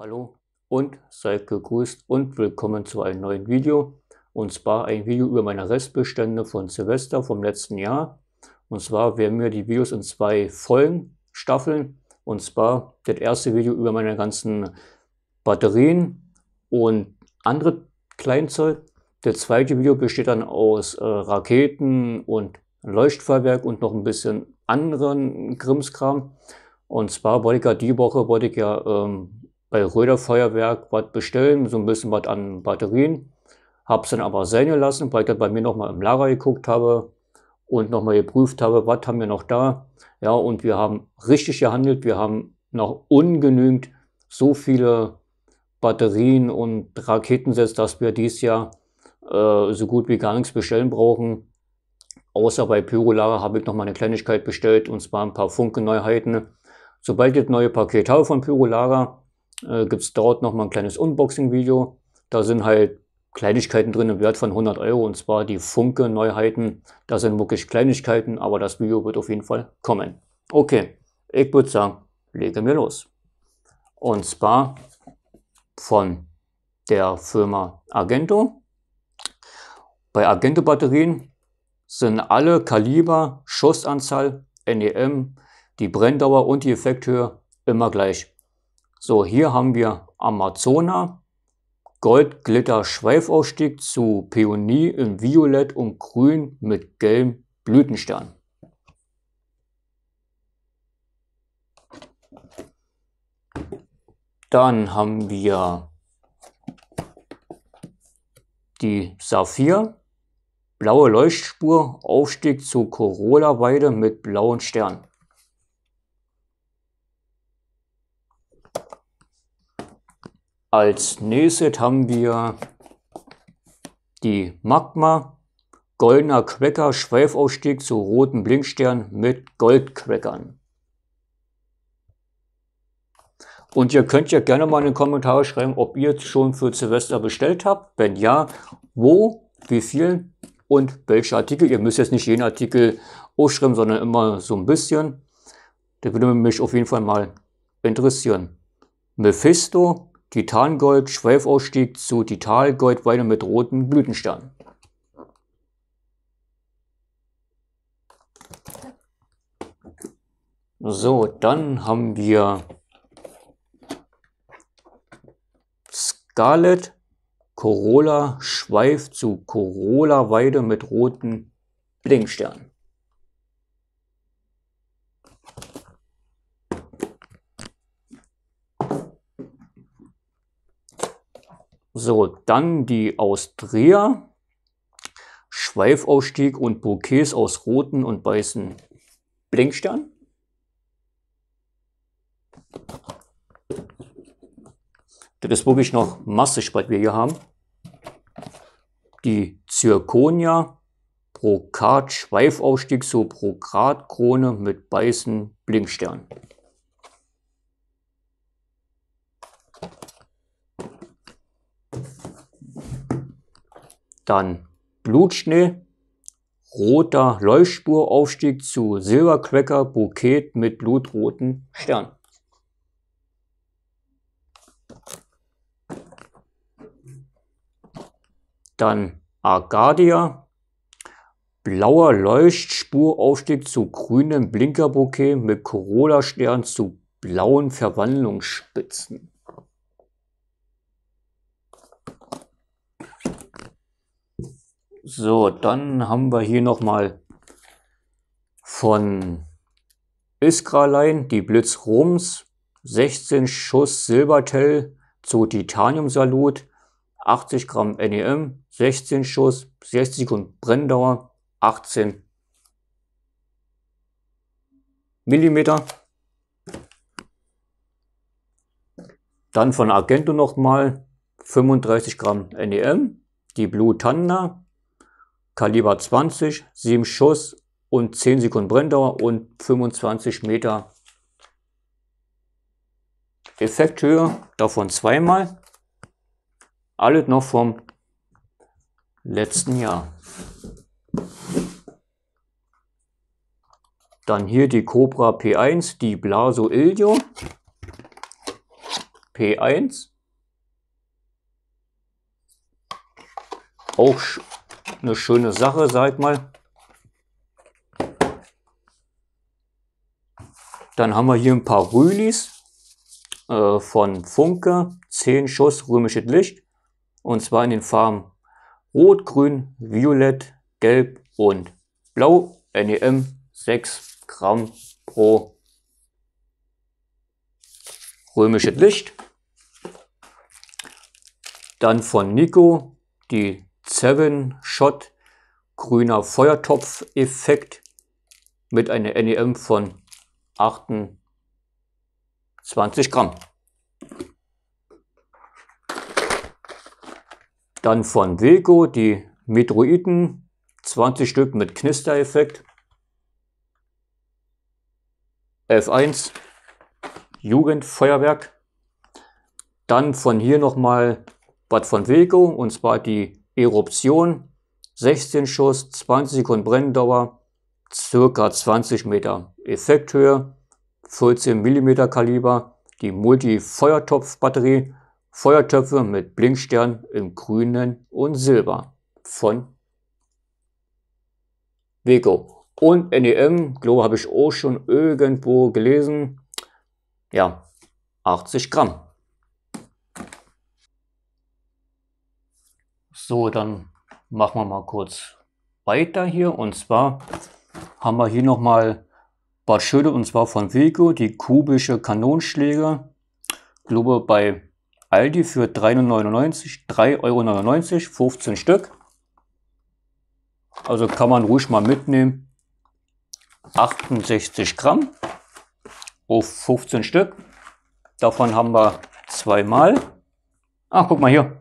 Hallo und seid gegrüßt und willkommen zu einem neuen Video. Und zwar ein Video über meine Restbestände von Silvester vom letzten Jahr. Und zwar werden wir die Videos in zwei Folgen staffeln. Und zwar das erste Video über meine ganzen Batterien und andere Kleinzeug. Das zweite Video besteht dann aus äh, Raketen und Leuchtfahrwerk und noch ein bisschen anderen Grimmskram. Und zwar wollte ich ja die Woche, wollte ich ja ähm, bei Röder Feuerwerk was bestellen, so ein bisschen was an Batterien. Habe es dann aber sein gelassen, weil ich dann bei mir nochmal im Lager geguckt habe und nochmal geprüft habe, was haben wir noch da. Ja, und wir haben richtig gehandelt. Wir haben noch ungenügend so viele Batterien und Raketensets, dass wir dieses Jahr äh, so gut wie gar nichts bestellen brauchen. Außer bei Pyrolager habe ich nochmal eine Kleinigkeit bestellt und zwar ein paar Funkenneuheiten. Sobald ich das neue Paket habe von Pyrolager, äh, gibt es dort nochmal ein kleines Unboxing-Video. Da sind halt Kleinigkeiten drin im Wert von 100 Euro und zwar die Funke-Neuheiten. Da sind wirklich Kleinigkeiten, aber das Video wird auf jeden Fall kommen. Okay, ich würde sagen, lege wir los. Und zwar von der Firma Argento. Bei Argento Batterien sind alle Kaliber, Schussanzahl, NEM, die Brenndauer und die Effekthöhe immer gleich. So, hier haben wir Amazona, Gold, Glitter, Schweifausstieg zu Peonie in Violett und Grün mit gelbem Blütenstern. Dann haben wir die Saphir, blaue Leuchtspur, Aufstieg zu Corolla-Weide mit blauen Sternen. Als nächstes haben wir die Magma, goldener Quecker, Schweifaufstieg zu roten Blinkstern mit Goldqueckern. Und ihr könnt ja gerne mal in den Kommentaren schreiben, ob ihr es schon für Silvester bestellt habt. Wenn ja, wo, wie viel und welche Artikel. Ihr müsst jetzt nicht jeden Artikel ausschreiben, sondern immer so ein bisschen. Das würde mich auf jeden Fall mal interessieren. Mephisto Titangold Schweifausstieg zu Titangoldweine mit roten Blütenstern. So, dann haben wir Scarlet Corolla Schweif zu Corolla Weide mit roten Blinksternen. So, dann die Austria. Schweifausstieg und Bouquets aus roten und weißen Blinkstern. Das ist wirklich noch massig, was wir hier haben. Die Zirconia Brokat Schweifausstieg zur Brokatkrone mit weißen Blinkstern. Dann Blutschnee, roter Leuchtspuraufstieg zu Silbercracker Bouquet mit blutroten Stern. Dann Arcadia, blauer Leuchtspuraufstieg zu grünem Blinkerbouquet mit Corolla-Stern zu blauen Verwandlungsspitzen. So, dann haben wir hier nochmal von Iskralein die Blitz Roms, 16 Schuss Silbertell zu Titanium-Salut, 80 Gramm NEM, 16 Schuss, 60 Sekunden Brenndauer, 18 Millimeter. Dann von Argento nochmal 35 Gramm NEM, die Blue Tanda, Kaliber 20, 7 Schuss und 10 Sekunden Brenndauer und 25 Meter Effekthöhe, davon zweimal. Alles noch vom letzten Jahr. Dann hier die Cobra P1, die Blaso Ildio P1. Auch eine schöne Sache, sag mal. Dann haben wir hier ein paar Rühlis äh, von Funke, 10 Schuss römisches Licht. Und zwar in den Farben Rot, Grün, Violett, Gelb und Blau. NEM 6 Gramm pro römisches Licht. Dann von Nico die 7-Shot, grüner Feuertopf-Effekt mit einer NEM von 28 Gramm. Dann von Wilco die Metroiden, 20 Stück mit Knistereffekt. F1 Jugendfeuerwerk. Dann von hier nochmal was von Wilco und zwar die Eruption 16 Schuss, 20 Sekunden Brenndauer, circa 20 Meter. Effekthöhe 14 mm Kaliber. Die Multi-Feuertopf-Batterie. Feuertöpfe mit Blinkstern im Grünen und Silber von Weco. Und NEM, glaube habe ich auch schon irgendwo gelesen. Ja, 80 Gramm. So, dann machen wir mal kurz weiter hier. Und zwar haben wir hier nochmal Bad Schöne und zwar von Wilko, die kubische Kanonschläger. glaube bei Aldi für 3,99 Euro, 15 Stück. Also kann man ruhig mal mitnehmen. 68 Gramm auf 15 Stück. Davon haben wir zweimal. Ach, guck mal hier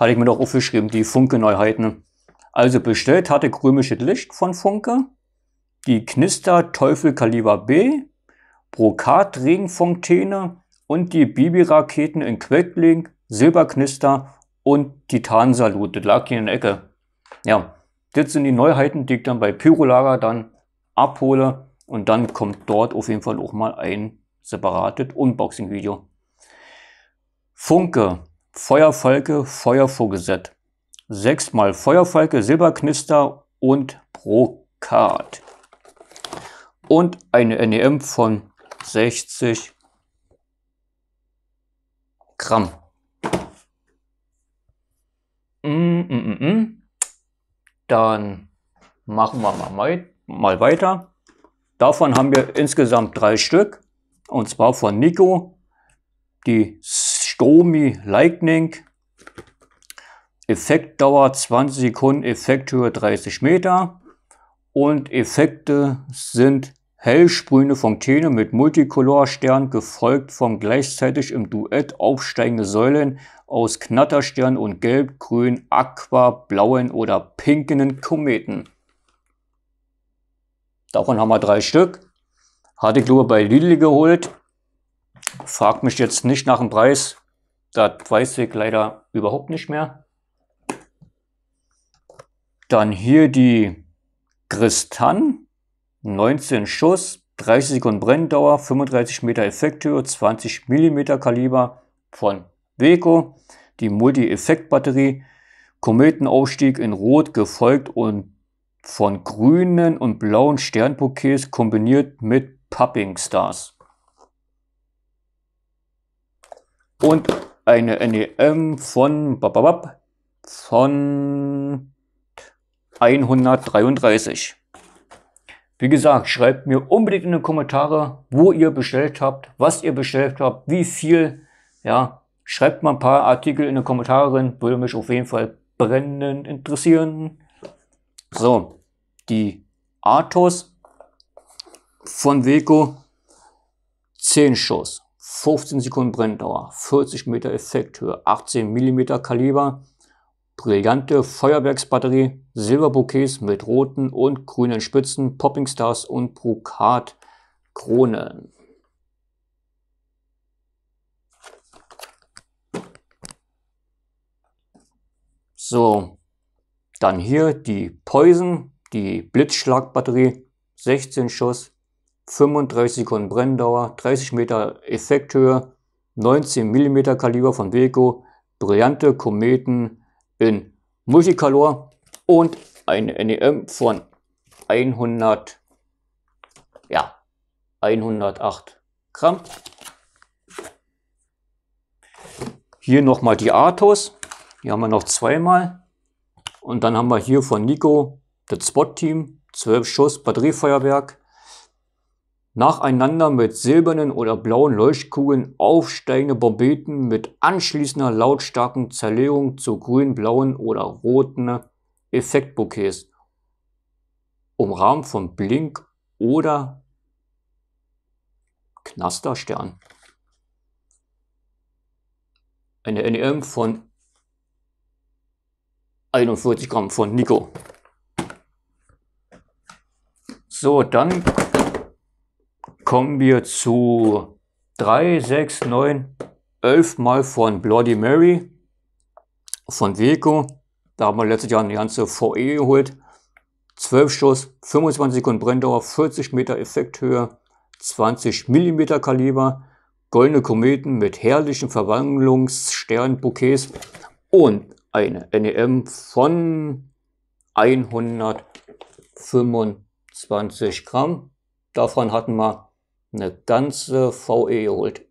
hatte ich mir doch aufgeschrieben, die Funke-Neuheiten. Also bestellt hatte ich römisches Licht von Funke, die Knister Teufel Kaliber B, Brokat Regenfontäne und die Bibi-Raketen in Queckling, Silberknister und Titansalut. Das lag hier in der Ecke. Ja, das sind die Neuheiten, die ich dann bei Pyrolager dann abhole. Und dann kommt dort auf jeden Fall auch mal ein separates Unboxing-Video. Funke, Feuerfalke, Feuervogelsett. Sechsmal Feuerfalke, Silberknister und Brokat. Und eine NEM von 60 Gramm. Mm, mm -mm -mm. Dann machen wir mal, mal weiter. Davon haben wir insgesamt drei Stück. Und zwar von Nico die Stromi Lightning. Effektdauer 20 Sekunden, Effekthöhe 30 Meter. Und Effekte sind hellsprühende Fontäne mit Multicolor-Stern, gefolgt von gleichzeitig im Duett aufsteigende Säulen aus Knatterstern und gelb, grün, aqua, blauen oder pinkenen Kometen. Davon haben wir drei Stück. Hatte ich nur bei Lidl geholt. Fragt mich jetzt nicht nach dem Preis. Das weiß ich leider überhaupt nicht mehr. Dann hier die Kristan, 19 Schuss, 30 Sekunden Brenndauer, 35 Meter Effekthöhe, 20 mm Kaliber von Weco. Die Multi-Effekt-Batterie, Kometenaufstieg in Rot, gefolgt und von grünen und blauen Sternbouquets kombiniert mit Popping Stars. Und eine NEM von, von 133. Wie gesagt, schreibt mir unbedingt in die Kommentare, wo ihr bestellt habt, was ihr bestellt habt, wie viel. Ja, schreibt mal ein paar Artikel in die Kommentare rein, würde mich auf jeden Fall brennend interessieren. So, die Artos von Weco 10 Schuss. 15 Sekunden Brenndauer, 40 Meter Effekthöhe, 18 mm Kaliber, brillante Feuerwerksbatterie, Silberbouquets mit roten und grünen Spitzen, Popping Stars und Brokatkronen. So, dann hier die Poison, die Blitzschlagbatterie, 16 Schuss, 35 Sekunden Brenndauer, 30 Meter Effekthöhe, 19 mm Kaliber von Beko, brillante Kometen in Multicolor und eine NEM von 100, ja, 108 Gramm. Hier nochmal die Artos, die haben wir noch zweimal. Und dann haben wir hier von Nico das Spot Team, 12 Schuss Batteriefeuerwerk, nacheinander mit silbernen oder blauen Leuchtkugeln aufsteigende Bombeten mit anschließender lautstarken Zerlegung zu grün-blauen oder roten Effektbouquets, umrahmt von Blink oder Knasterstern. Eine NEM von 41 Gramm von Nico. So, dann kommen wir zu 3, 6, 9, 11 Mal von Bloody Mary von Wilco. Da haben wir letztes Jahr eine ganze VE geholt. 12 Schuss, 25 Sekunden Brenndauer, 40 Meter Effekthöhe, 20 mm Kaliber, goldene Kometen mit herrlichen Verwandlungssternbouquets und eine NEM von 125 Gramm. Davon hatten wir eine ganze VE geholt.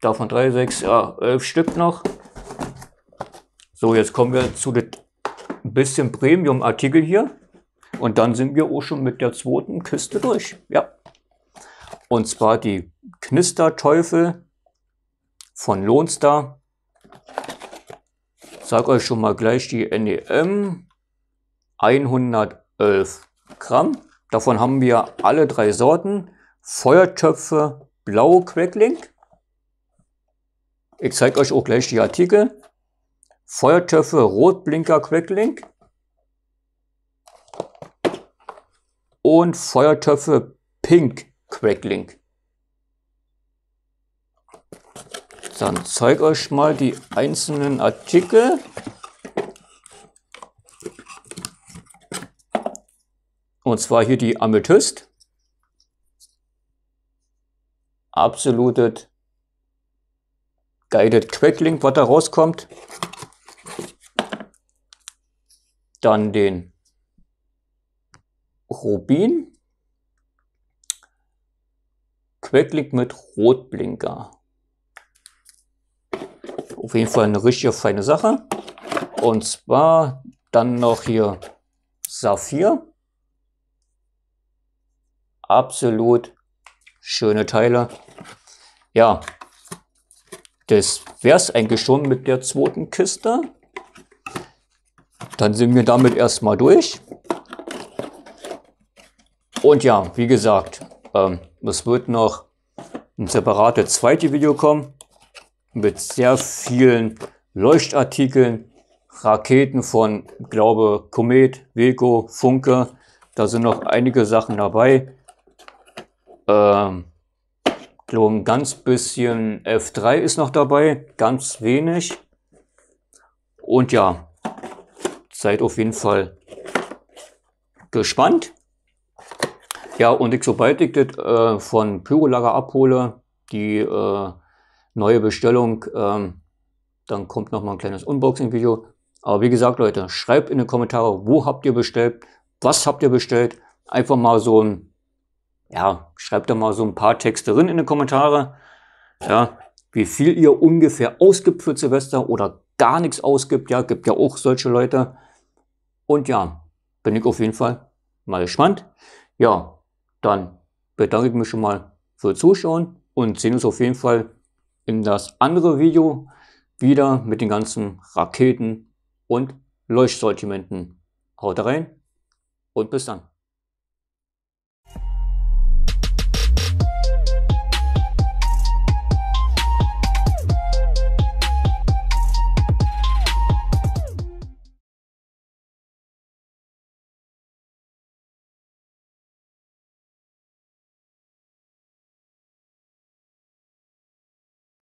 Davon 3, 6, ja, 11 Stück noch. So, jetzt kommen wir zu dem bisschen Premium-Artikel hier. Und dann sind wir auch schon mit der zweiten Kiste durch. Ja. Und zwar die Knisterteufel von Lohnstar. Sag euch schon mal gleich die NEM 111 Gramm. Davon haben wir alle drei Sorten. Feuertöpfe, blaue Queckling. Ich zeige euch auch gleich die Artikel. Feuertöpfe, Rotblinker Queckling. Und Feuertöpfe, Pink Queckling. Dann zeige euch mal die einzelnen Artikel. Und zwar hier die Amethyst. Absoluted Guided Quicklink, was da rauskommt. Dann den Rubin. Quicklink mit Rotblinker. Auf jeden Fall eine richtig feine Sache. Und zwar dann noch hier Saphir. Absolut schöne Teile. Ja, das wäre es eigentlich schon mit der zweiten Kiste. Dann sind wir damit erstmal durch. Und ja, wie gesagt, ähm, es wird noch ein separates zweites Video kommen mit sehr vielen Leuchtartikeln, Raketen von, glaube, Komet, Vego, Funke. Da sind noch einige Sachen dabei. Ähm, glaube, ein ganz bisschen F3 ist noch dabei, ganz wenig. Und ja, seid auf jeden Fall gespannt. Ja, und ich, sobald ich das äh, von Pyrolager abhole, die äh, neue Bestellung, ähm, dann kommt noch mal ein kleines Unboxing-Video. Aber wie gesagt, Leute, schreibt in die Kommentare, wo habt ihr bestellt, was habt ihr bestellt. Einfach mal so ein ja, schreibt da mal so ein paar Texte drin in die Kommentare. Ja, wie viel ihr ungefähr ausgibt für Silvester oder gar nichts ausgibt. Ja, gibt ja auch solche Leute. Und ja, bin ich auf jeden Fall mal gespannt. Ja, dann bedanke ich mich schon mal für Zuschauen und sehen uns auf jeden Fall in das andere Video wieder mit den ganzen Raketen und Leuchtsortimenten. Haut rein und bis dann.